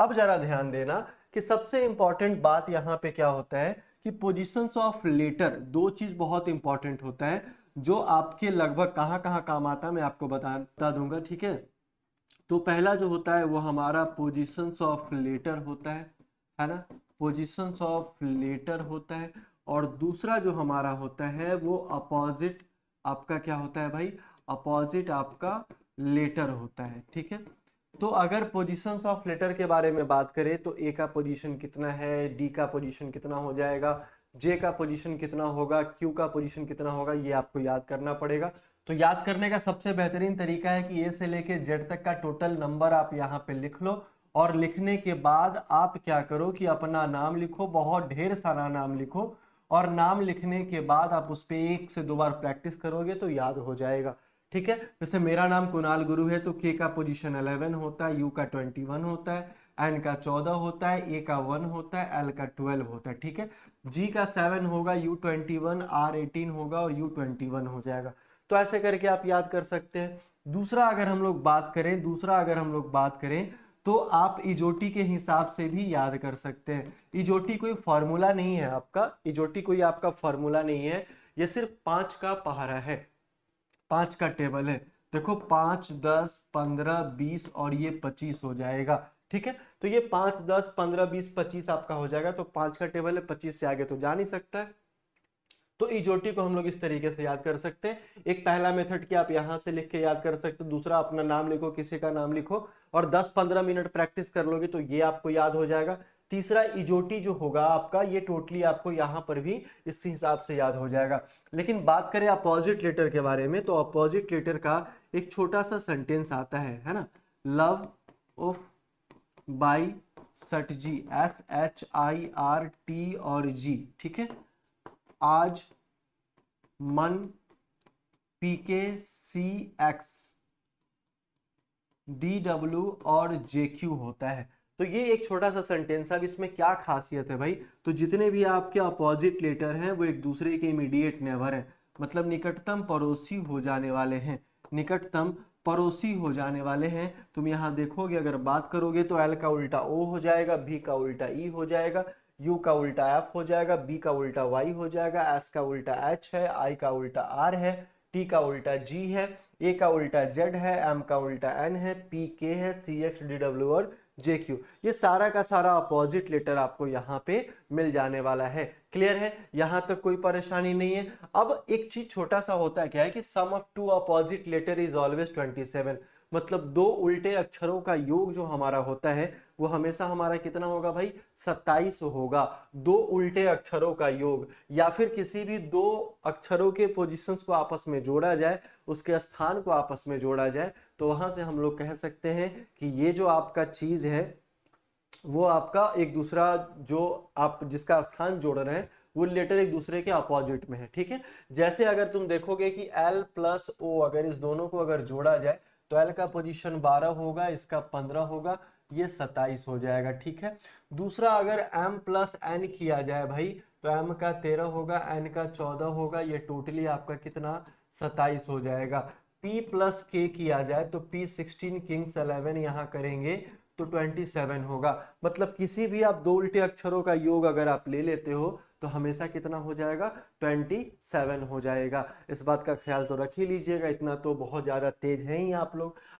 अब जरा ध्यान देना कि सबसे इंपॉर्टेंट बात यहाँ पे क्या होता है कि पोजिशन ऑफ लेटर दो चीज बहुत इंपॉर्टेंट होता है जो आपके लगभग कहाँ कहाँ काम आता है मैं आपको बता बता दूंगा ठीक है तो पहला जो होता है वो हमारा पोजिशन ऑफ लेटर होता है है ना पोजिशन ऑफ लेटर होता है और दूसरा जो हमारा होता है वो अपोजिट आपका क्या होता है भाई अपोजिट आपका लेटर होता है ठीक है तो अगर पोजिशन ऑफ लेटर के बारे में बात करें तो ए का पोजिशन कितना है डी का पोजिशन कितना हो जाएगा जे का पोजिशन कितना होगा क्यू का पोजिशन कितना होगा ये आपको याद करना पड़ेगा तो याद करने का सबसे बेहतरीन तरीका है कि ए से लेके जेड तक का टोटल नंबर आप यहाँ पे लिख लो और लिखने के बाद आप क्या करो कि अपना नाम लिखो बहुत ढेर सारा नाम लिखो और नाम लिखने के बाद आप उस पर एक से दो बार प्रैक्टिस करोगे तो याद हो जाएगा ठीक है जैसे मेरा नाम कुणाल गुरु है तो के का पोजिशन अलेवन होता है यू का वन होता है एन का चौदह होता है ए का वन होता है एल का ट्वेल्व होता है ठीक है जी का सेवन होगा यू वन आर एटीन होगा और यू वन हो जाएगा तो ऐसे करके आप याद कर सकते हैं दूसरा अगर हम लोग बात करें दूसरा अगर हम लोग बात करें तो आप इजोटी के हिसाब से भी याद कर सकते हैं इजोटी कोई फॉर्मूला नहीं है आपका इजोटी कोई आपका फॉर्मूला नहीं है यह सिर्फ पांच का पहारा है पांच का टेबल है देखो पांच दस पंद्रह बीस और ये पच्चीस हो जाएगा ठीक है तो ये पांच दस पंद्रह बीस पच्चीस आपका हो जाएगा तो पांच का टेबल है पच्चीस से आगे तो जा नहीं सकता है तो इजोटी को हम लोग इस तरीके से याद कर सकते हैं एक पहला मेथड की आप यहाँ से लिख के याद कर सकते हो दूसरा अपना नाम लिखो किसी का नाम लिखो और 10-15 मिनट प्रैक्टिस कर लोगे तो ये आपको याद हो जाएगा तीसरा इजोटी जो होगा आपका ये टोटली आपको यहाँ पर भी इस हिसाब से याद हो जाएगा लेकिन बात करें अपोजिट लेटर के बारे में तो अपोजिट लेटर का एक छोटा सा सेंटेंस आता है है ना लव ऑफ बाई सट G S H I R T और जी ठीक है आज मन पी के सी एक्स डी डब्ल्यू और जे क्यू होता है तो ये एक छोटा सा सेंटेंस है अब इसमें क्या खासियत है भाई तो जितने भी आपके अपोजिट लेटर हैं वो एक दूसरे के इमीडिएट नेवर है मतलब निकटतम पड़ोसी हो जाने वाले हैं निकटतम पड़ोसी हो जाने वाले हैं तुम यहाँ देखोगे अगर बात करोगे तो एल का उल्टा ओ हो जाएगा बी का उल्टा ई e हो जाएगा यू का उल्टा एफ हो जाएगा बी का उल्टा वाई हो जाएगा एस का उल्टा एच है आई का उल्टा आर है टी का उल्टा जी है ए का उल्टा जेड है एम का उल्टा एन है पी के है सी एक्स डी डब्ल्यू और जे क्यू ये सारा का सारा अपोजिट लेटर आपको यहाँ पे मिल जाने वाला है क्लियर है यहाँ तक तो कोई परेशानी नहीं है अब एक चीज छोटा सा होता है क्या है कि sum of two opposite letter is always twenty seven मतलब दो उल्टे अक्षरों का योग जो हमारा होता है वो हमेशा हमारा कितना होगा भाई सत्ताईस होगा दो उल्टे अक्षरों का योग या फिर किसी भी दो अक्षरों के पोजिशंस को आपस में जोड़ा जाए उसके स्थान को आपस में जोड़ा जाए तो वहां से हम लोग कह सकते हैं कि ये जो आपका चीज है वो आपका एक दूसरा जो आप जिसका स्थान जोड़ रहे हैं वो लेटर एक दूसरे के अपोजिट में है ठीक है जैसे अगर तुम देखोगे कि L प्लस ओ अगर इस दोनों को अगर जोड़ा जाए ट्वेल्व का पोजीशन बारह होगा इसका पंद्रह होगा ये सत्ताईस हो जाएगा ठीक है दूसरा अगर m प्लस एन किया जाए भाई तो m का तेरह होगा n का चौदह होगा ये टोटली आपका कितना सताइस हो जाएगा p प्लस के किया जाए तो p सिक्सटीन किंग्स अलेवन यहाँ करेंगे तो ट्वेंटी सेवन होगा मतलब किसी भी आप दो उल्टे अक्षरों का योग अगर आप ले लेते हो तो हमेशा कितना हो जाएगा ट्वेंटी सेवन हो जाएगा इस बात का ख्याल तो रख ही लीजिएगा इतना तो बहुत ज़्यादा तेज है ही आप लोग